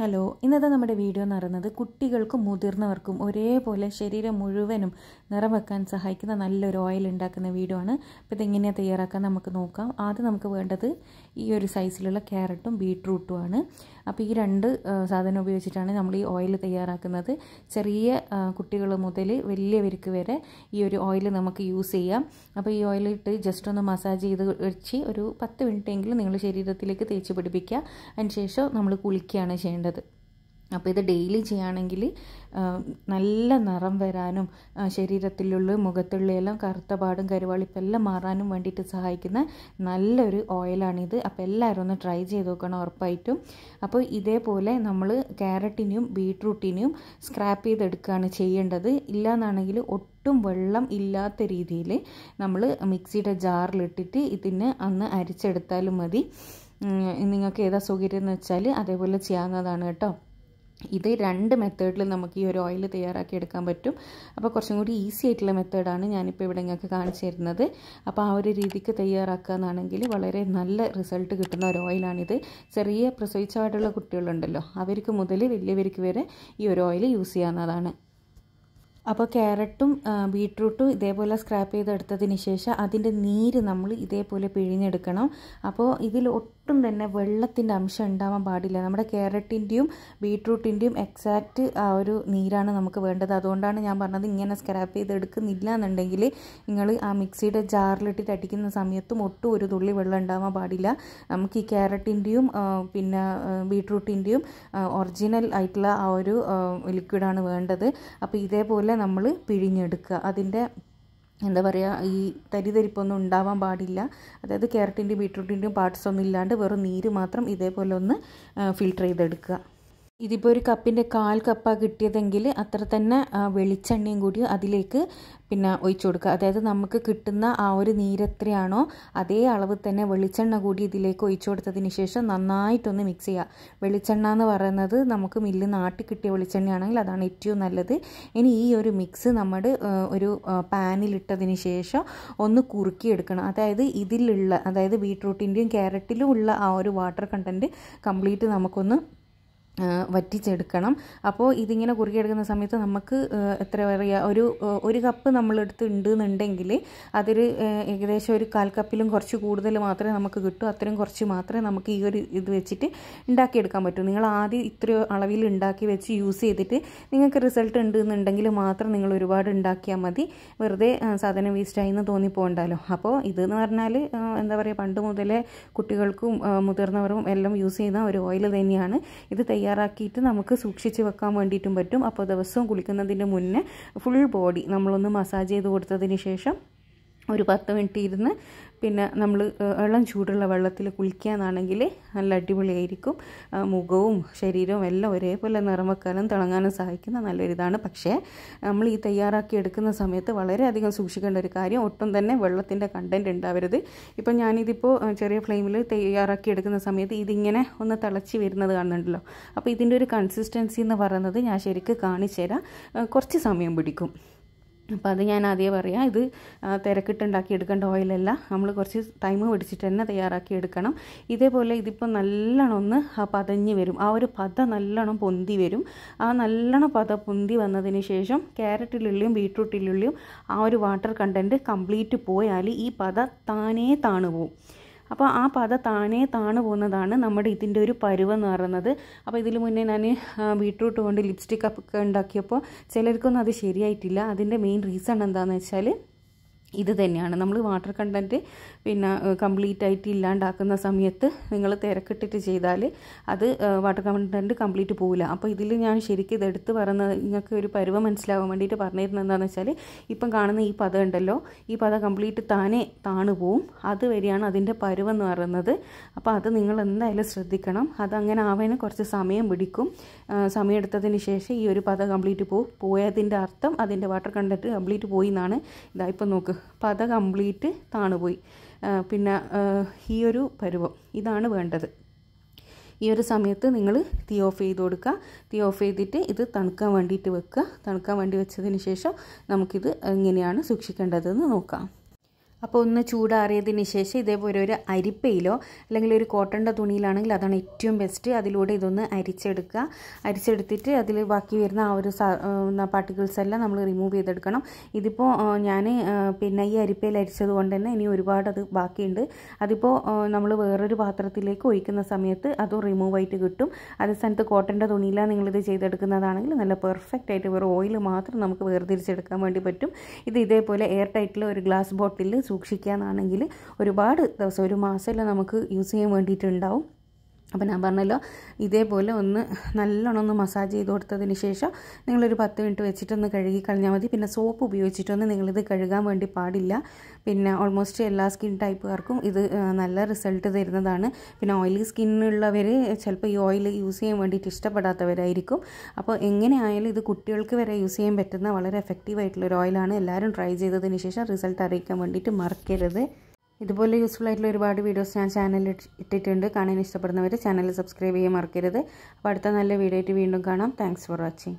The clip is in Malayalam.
ഹലോ ഇന്നത്തെ നമ്മുടെ വീഡിയോ എന്ന് പറയുന്നത് കുട്ടികൾക്കും മുതിർന്നവർക്കും ഒരേപോലെ ശരീരം മുഴുവനും നിറം വെക്കാൻ സഹായിക്കുന്ന നല്ലൊരു ഓയിൽ ഉണ്ടാക്കുന്ന വീഡിയോ ആണ് അപ്പോൾ ഇതെങ്ങനെയാണ് തയ്യാറാക്കാൻ നമുക്ക് നോക്കാം ആദ്യം നമുക്ക് വേണ്ടത് ഈ ഒരു സൈസിലുള്ള ക്യാരറ്റും ബീട്രൂട്ടും ആണ് അപ്പോൾ ഈ രണ്ട് സാധനം ഉപയോഗിച്ചിട്ടാണ് നമ്മൾ ഈ ഓയിൽ തയ്യാറാക്കുന്നത് ചെറിയ കുട്ടികൾ മുതൽ വലിയവർക്ക് വരെ ഈ ഒരു ഓയിൽ നമുക്ക് യൂസ് ചെയ്യാം അപ്പോൾ ഈ ഓയിലിട്ട് ജസ്റ്റ് ഒന്ന് മസാജ് ചെയ്ത് വെച്ച് ഒരു പത്ത് മിനിറ്റ് എങ്കിലും നിങ്ങൾ ശരീരത്തിലേക്ക് തേച്ച് പിടിപ്പിക്കുക ശേഷം നമ്മൾ കുളിക്കുകയാണ് ചെയ്യേണ്ടത് ചെയ്യേണ്ടത് അപ്പോൾ ഇത് ഡെയിലി ചെയ്യുകയാണെങ്കിൽ നല്ല നിറം വരാനും ശരീരത്തിലുള്ള മുഖത്തുള്ള എല്ലാം കറുത്ത പാടും കരുവാളിപ്പെല്ലാം മാറാനും വേണ്ടിയിട്ട് സഹായിക്കുന്ന നല്ലൊരു ഓയിലാണിത് അപ്പോൾ എല്ലാവരും ഒന്ന് ട്രൈ ചെയ്ത് നോക്കണം ഉറപ്പായിട്ടും അപ്പോൾ ഇതേപോലെ നമ്മൾ ക്യാരറ്റിനെയും ബീട്രൂട്ടിനെയും സ്ക്രാപ്പ് ചെയ്തെടുക്കുകയാണ് ചെയ്യേണ്ടത് ഇല്ലയെന്നാണെങ്കിൽ ഒട്ടും ഒട്ടും വെള്ളം ഇല്ലാത്ത രീതിയിൽ നമ്മൾ മിക്സിയുടെ ജാറിലിട്ടിട്ട് ഇതിന് അന്ന് അരിച്ചെടുത്താലും മതി നിങ്ങൾക്ക് ഏതാ സൗകര്യം എന്ന് വെച്ചാൽ അതേപോലെ ചെയ്യാവുന്നതാണ് കേട്ടോ ഇത് രണ്ട് മെത്തേഡിൽ നമുക്ക് ഈ ഒരു ഓയിൽ തയ്യാറാക്കി എടുക്കാൻ പറ്റും അപ്പോൾ കുറച്ചും കൂടി ഈസി ആയിട്ടുള്ള മെത്തേഡാണ് ഞാനിപ്പോൾ ഇവിടെ നിങ്ങൾക്ക് കാണിച്ചു തരുന്നത് അപ്പോൾ ആ ഒരു രീതിക്ക് തയ്യാറാക്കുക എന്നാണെങ്കിൽ വളരെ നല്ല റിസൾട്ട് കിട്ടുന്ന ഒരു ഓയിലാണിത് ചെറിയ പ്രസവിച്ചതായിട്ടുള്ള കുട്ടികളുണ്ടല്ലോ അവർക്ക് മുതൽ വലിയവർക്ക് വരെ ഈ ഒരു ഓയിൽ യൂസ് ചെയ്യാവുന്നതാണ് അപ്പോൾ ക്യാരറ്റും ബീട്രൂട്ടും ഇതേപോലെ സ്ക്രാപ്പ് ചെയ്തെടുത്തതിന് ശേഷം അതിൻ്റെ നീര് നമ്മൾ ഇതേപോലെ പിഴിഞ്ഞെടുക്കണം അപ്പോൾ ഇതിൽ ഒട്ടും തന്നെ വെള്ളത്തിൻ്റെ അംശം ഉണ്ടാവാൻ പാടില്ല നമ്മുടെ ക്യാരറ്റിൻ്റെയും ബീട്രൂട്ടിൻ്റെയും എക്സാക്റ്റ് ആ ഒരു നീരാണ് നമുക്ക് വേണ്ടത് അതുകൊണ്ടാണ് ഞാൻ പറഞ്ഞത് ഇങ്ങനെ സ്ക്രാപ്പ് ചെയ്തെടുക്കുന്നില്ല എന്നുണ്ടെങ്കിൽ നിങ്ങൾ ആ മിക്സിയുടെ ജാറിലിട്ടിട്ട് അടിക്കുന്ന സമയത്തും ഒട്ടും ഒരു തുള്ളി വെള്ളം ഉണ്ടാവാൻ പാടില്ല നമുക്ക് ഈ ക്യാരറ്റിൻ്റെയും പിന്നെ ബീട്രൂട്ടിൻ്റെയും ഒറിജിനൽ ആയിട്ടുള്ള ആ ഒരു ലിക്വിഡാണ് വേണ്ടത് അപ്പോൾ ഇതേപോലെ നമ്മൾ പിഴിഞ്ഞെടുക്കുക അതിൻ്റെ എന്താ പറയുക ഈ തരിതരിപ്പൊന്നും ഉണ്ടാവാൻ പാടില്ല അതായത് ക്യാരറ്റിൻ്റെയും ബീട്രൂട്ടിൻ്റെയും പാർട്സ് ഒന്നും ഇല്ലാണ്ട് വെറും നീര് മാത്രം ഇതേപോലെ ഒന്ന് ഫിൽട്ടർ ചെയ്തെടുക്കുക ഇതിപ്പോൾ ഒരു കപ്പിൻ്റെ കാൽ കപ്പാണ് കിട്ടിയതെങ്കിൽ അത്ര തന്നെ വെളിച്ചെണ്ണയും കൂടി അതിലേക്ക് പിന്നെ ഒഴിച്ചു കൊടുക്കുക അതായത് നമുക്ക് കിട്ടുന്ന ആ ഒരു നീരെത്രയാണോ അതേ അളവ് തന്നെ വെളിച്ചെണ്ണ കൂടി ഇതിലേക്ക് ഒഴിച്ചു കൊടുത്തതിന് ശേഷം നന്നായിട്ടൊന്ന് മിക്സ് ചെയ്യുക വെളിച്ചെണ്ണ എന്ന് പറയുന്നത് നമുക്ക് മില്ല് നാട്ടിൽ കിട്ടിയ വെളിച്ചെണ്ണയാണെങ്കിൽ അതാണ് ഏറ്റവും നല്ലത് ഇനി ഈ ഒരു മിക്സ് നമ്മുടെ ഒരു പാനിലിട്ടതിന് ശേഷം ഒന്ന് കുറുക്കിയെടുക്കണം അതായത് ഇതിലുള്ള അതായത് ബീട്രൂട്ടിൻ്റെയും ക്യാരറ്റിലും ഉള്ള ആ ഒരു വാട്ടർ കണ്ടൻറ്റ് കംപ്ലീറ്റ് നമുക്കൊന്ന് വറ്റിച്ചെടുക്കണം അപ്പോൾ ഇതിങ്ങനെ കുറുകിയെടുക്കുന്ന സമയത്ത് നമുക്ക് എത്ര പറയുക ഒരു ഒരു കപ്പ് നമ്മളെടുത്ത് ഉണ്ടെന്നുണ്ടെങ്കിൽ അതൊരു ഏകദേശം ഒരു കാൽ കപ്പിലും കുറച്ച് കൂടുതൽ മാത്രമേ നമുക്ക് കിട്ടൂ അത്രയും കുറച്ച് മാത്രമേ നമുക്ക് ഈ ഒരു ഇത് വെച്ചിട്ട് ഉണ്ടാക്കിയെടുക്കാൻ പറ്റൂ നിങ്ങൾ ആദ്യം ഇത്രയോ അളവിൽ ഉണ്ടാക്കി വെച്ച് യൂസ് ചെയ്തിട്ട് നിങ്ങൾക്ക് റിസൾട്ട് ഉണ്ടെന്നുണ്ടെങ്കിൽ മാത്രം നിങ്ങൾ ഒരുപാട് ഉണ്ടാക്കിയാൽ മതി വെറുതെ സാധനം വേസ്റ്റായി എന്ന് തോന്നിപ്പോകണ്ടല്ലോ അപ്പോൾ ഇതെന്ന് പറഞ്ഞാൽ എന്താ പറയുക പണ്ട് മുതലേ കുട്ടികൾക്കും മുതിർന്നവർക്കും എല്ലാം യൂസ് ചെയ്യുന്ന ഒരു ഓയിൽ തന്നെയാണ് ഇത് തയ്യാർ തയ്യാറാക്കിയിട്ട് നമുക്ക് സൂക്ഷിച്ച് വെക്കാൻ വേണ്ടിയിട്ടും പറ്റും അപ്പോൾ ദിവസവും കുളിക്കുന്നതിന് മുന്നേ ഫുൾ ബോഡി നമ്മളൊന്ന് മസാജ് ചെയ്ത് കൊടുത്തതിന് ശേഷം ഒരു പത്ത് മിനിറ്റ് ഇരുന്ന് പിന്നെ നമ്മൾ വെള്ളം ചൂടുള്ള വെള്ളത്തിൽ കുളിക്കാനാണെങ്കിൽ നല്ല അടിപൊളിയായിരിക്കും മുഖവും ശരീരവും എല്ലാം ഒരേപോലെ നിറം വെക്കാനും തിളങ്ങാനും സഹായിക്കുന്ന നല്ലൊരിതാണ് പക്ഷേ നമ്മൾ ഈ തയ്യാറാക്കി എടുക്കുന്ന സമയത്ത് വളരെയധികം സൂക്ഷിക്കേണ്ട ഒരു കാര്യം ഒട്ടും തന്നെ വെള്ളത്തിൻ്റെ കണ്ടൻറ്റ് ഉണ്ടാവരുത് ഇപ്പം ഞാനിതിപ്പോൾ ചെറിയ ഫ്ലെയിമിൽ തയ്യാറാക്കി എടുക്കുന്ന സമയത്ത് ഇതിങ്ങനെ ഒന്ന് തിളച്ച് വരുന്നത് കാണുന്നുണ്ടല്ലോ അപ്പോൾ ഇതിൻ്റെ ഒരു കൺസിസ്റ്റൻസി എന്ന് പറയുന്നത് ഞാൻ ശരിക്ക് കാണിച്ചു തരാം കുറച്ച് സമയം പിടിക്കും അപ്പോൾ അത് ഞാൻ ആദ്യം പറയാം ഇത് തിരക്കിട്ടുണ്ടാക്കി എടുക്കേണ്ട ഓയിലല്ല നമ്മൾ കുറച്ച് ടൈം പിടിച്ചിട്ട് തന്നെ തയ്യാറാക്കി എടുക്കണം ഇതേപോലെ ഇതിപ്പോൾ നല്ലോണം ഒന്ന് പതഞ്ഞ് വരും ആ ഒരു പത നല്ലോണം പൊന്തി വരും ആ നല്ലോണം പത പൊന്തി വന്നതിന് ശേഷം ക്യാരറ്റിലുള്ളിയും ബീട്രൂട്ടിലുള്ളിയും ആ ഒരു വാട്ടർ കണ്ടൻറ്റ് കംപ്ലീറ്റ് പോയാൽ ഈ പത താനേ താണു പോവും അപ്പോൾ ആ പത താനേ താണു പോകുന്നതാണ് നമ്മുടെ ഇതിൻ്റെ ഒരു എന്ന് പറയുന്നത് അപ്പോൾ ഇതിൽ മുന്നേ ഞാൻ ബീട്രൂട്ട് കൊണ്ട് ലിപ്സ്റ്റിക് ഒക്കെ ഉണ്ടാക്കിയപ്പോൾ ചിലർക്കൊന്നും അത് ശരിയായിട്ടില്ല അതിൻ്റെ മെയിൻ റീസൺ എന്താണെന്ന് വെച്ചാൽ ഇത് തന്നെയാണ് നമ്മൾ വാട്ടർ കണ്ടൻറ്റ് പിന്നെ കംപ്ലീറ്റ് ആയിട്ട് ഇല്ലാണ്ടാക്കുന്ന സമയത്ത് നിങ്ങൾ തിരക്കിട്ടിട്ട് ചെയ്താൽ അത് വാട്ടർ കണ്ടൻറ്റ് കംപ്ലീറ്റ് പോവില്ല അപ്പോൾ ഇതിൽ ഞാൻ ശരിക്കും ഇതെടുത്ത് പറഞ്ഞ നിങ്ങൾക്ക് ഒരു പരുവ മനസ്സിലാവാൻ വേണ്ടിയിട്ട് പറഞ്ഞിരുന്നത് എന്താണെന്ന് വെച്ചാൽ ഇപ്പം കാണുന്ന ഈ പദം ഉണ്ടല്ലോ ഈ പദം കംപ്ലീറ്റ് താനേ താണു പോവും വരെയാണ് അതിൻ്റെ പരുവെന്ന് എന്ന് പറയുന്നത് അപ്പോൾ അത് നിങ്ങൾ എന്തായാലും ശ്രദ്ധിക്കണം അതങ്ങനെ ആവാൻ കുറച്ച് സമയം പിടിക്കും സമയം എടുത്തതിന് ശേഷം ഈ ഒരു പദം കംപ്ലീറ്റ് പോവും പോയതിൻ്റെ അർത്ഥം അതിൻ്റെ വാട്ടർ കണ്ടൻറ്റ് കംപ്ലീറ്റ് പോയി എന്നാണ് ഇതാ നോക്ക് അത് കംപ്ലീറ്റ് താണുപോയി പിന്നെ ഈ ഒരു പരുവം ഇതാണ് വേണ്ടത് ഈ ഒരു സമയത്ത് നിങ്ങൾ തീ ഓഫ് ചെയ്ത് കൊടുക്കുക തീ ഓഫ് ചെയ്തിട്ട് ഇത് തണുക്കാൻ വേണ്ടിയിട്ട് വെക്കുക തണുക്കാൻ വേണ്ടി വെച്ചതിന് ശേഷം നമുക്കിത് എങ്ങനെയാണ് സൂക്ഷിക്കേണ്ടതെന്ന് നോക്കാം അപ്പോൾ ഒന്ന് ചൂടാറിയതിന് ശേഷം ഇതേപോലെ ഒരു അരിപ്പയിലോ അല്ലെങ്കിൽ ഒരു കോട്ടൻ്റെ തുണിയിലാണെങ്കിൽ അതാണ് ഏറ്റവും ബെസ്റ്റ് അതിലൂടെ ഇതൊന്ന് അരിച്ചെടുക്കുക അരിച്ചെടുത്തിട്ട് അതിൽ ബാക്കി വരുന്ന ആ ഒരു പാർട്ടിക്കിൾസ് എല്ലാം നമ്മൾ റിമൂവ് ചെയ്തെടുക്കണം ഇതിപ്പോൾ ഞാൻ പിന്നെ ഈ അരിപ്പയിൽ അരിച്ചത് കൊണ്ട് തന്നെ ഇനി ഒരുപാട് അത് ബാക്കിയുണ്ട് അതിപ്പോൾ നമ്മൾ വേറൊരു പാത്രത്തിലേക്ക് ഒഴിക്കുന്ന സമയത്ത് അത് റിമൂവ് ആയിട്ട് കിട്ടും അതേ സ്ഥാനത്ത് കോട്ടൻ്റെ തുണിയിലാണ് നിങ്ങളിത് ചെയ്തെടുക്കുന്നതാണെങ്കിൽ നല്ല പെർഫെക്റ്റ് ആയിട്ട് വെറും ഓയിൽ മാത്രം നമുക്ക് വേർതിരിച്ചെടുക്കാൻ വേണ്ടി പറ്റും ഇത് ഇതേപോലെ എയർ ടൈറ്റിൽ ഒരു ഗ്ലാസ് ബോട്ടിലിൽ സൂക്ഷിക്കാനാണെങ്കിൽ ഒരുപാട് ദിവസം ഒരു മാസമല്ല നമുക്ക് യൂസ് ചെയ്യാൻ വേണ്ടിയിട്ടുണ്ടാവും അപ്പോൾ ഞാൻ പറഞ്ഞല്ലോ ഇതേപോലെ ഒന്ന് നല്ലോണം ഒന്ന് മസാജ് ചെയ്ത് കൊടുത്തതിന് ശേഷം നിങ്ങളൊരു പത്ത് മിനിറ്റ് വെച്ചിട്ടൊന്ന് കഴുകി കളഞ്ഞാൽ മതി പിന്നെ സോപ്പ് ഉപയോഗിച്ചിട്ടൊന്നും നിങ്ങളിത് കഴുകാൻ വേണ്ടി പാടില്ല പിന്നെ ഓൾമോസ്റ്റ് എല്ലാ സ്കിൻ ടൈപ്പുകാർക്കും ഇത് നല്ല റിസൾട്ട് തരുന്നതാണ് പിന്നെ ഓയിലി സ്കിന്നുള്ളവർ ചിലപ്പോൾ ഈ ഓയിൽ യൂസ് ചെയ്യാൻ വേണ്ടിയിട്ട് ഇഷ്ടപ്പെടാത്തവരായിരിക്കും അപ്പോൾ എങ്ങനെയായാലും ഇത് കുട്ടികൾക്ക് വരെ യൂസ് ചെയ്യാൻ പറ്റുന്ന വളരെ എഫക്റ്റീവ് ആയിട്ടുള്ളൊരു ഒരു ഓയിലാണ് എല്ലാവരും ട്രൈ ചെയ്തതിന് ശേഷം റിസൾട്ട് അറിയിക്കാൻ വേണ്ടിയിട്ട് മറക്കരുത് ഇതുപോലെ യൂസ്ഫുൾ ആയിട്ടുള്ള ഒരുപാട് വീഡിയോസ് ഞാൻ ചാനലിൽ ഇട്ടിട്ടുണ്ട് കാണാൻ ഇഷ്ടപ്പെടുന്നവർ ചാനൽ സബ്സ്ക്രൈബ് ചെയ്യാൻ മറക്കരുത് അപ്പോൾ അടുത്ത നല്ല വീഡിയോ ആയിട്ട് വീണ്ടും കാണാം താങ്ക്സ് ഫോർ വാച്ചിങ്